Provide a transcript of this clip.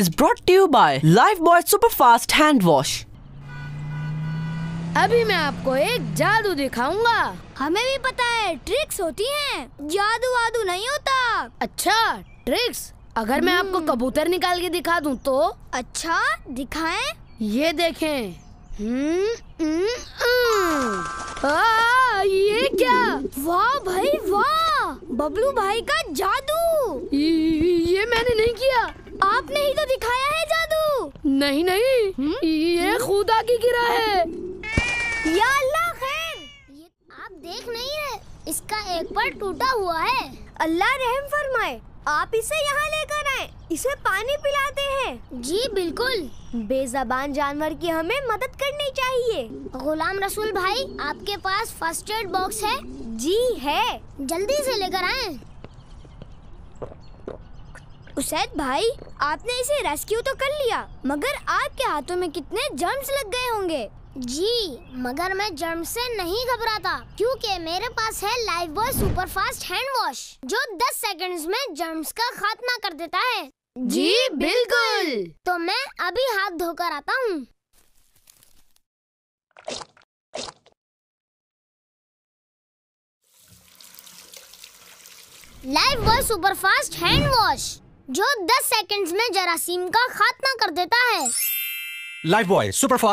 is brought to you by Lifebuoy Fast Hand Wash. अभी मैं आपको एक जादू दिखाऊंगा हमें भी पता है ट्रिक्स होती हैं जादू वादू नहीं होता अच्छा ट्रिक्स अगर मैं आपको हम्म। कबूतर निकाल के दिखा दूं तो अच्छा दिखाएं ये देखें हम्म, हम्म, ये क्या वाह भाई वाह बबलू भाई का जादू आपने ही तो दिखाया है जादू नहीं नहीं हुँ? ये खुदा की गिरा है या अल्लाह खैर ये आप देख नहीं रहे इसका एक पर टूटा हुआ है अल्लाह रहम फरमाए आप इसे यहाँ लेकर आए इसे पानी पिलाते हैं जी बिल्कुल बेजबान जानवर की हमें मदद करनी चाहिए गुलाम रसूल भाई आपके पास फर्स्ट एड बॉक्स है जी है जल्दी से लेकर आए उसैद भाई आपने इसे रेस्क्यू तो कर लिया मगर आपके हाथों में कितने जर्म्स लग गए होंगे जी मगर मैं जर्म से नहीं घबराता क्योंकि मेरे पास है Lifebuoy super fast hand wash जो 10 सेकंड्स में जर्म्स का खात्मा कर देता है जी बिल्कुल तो मैं अभी हाथ धोकर आता हूँ Lifebuoy super fast hand wash जो 10 सेकंड्स में जरासीम का खात्मा कर देता है लाइफ बॉय सुपर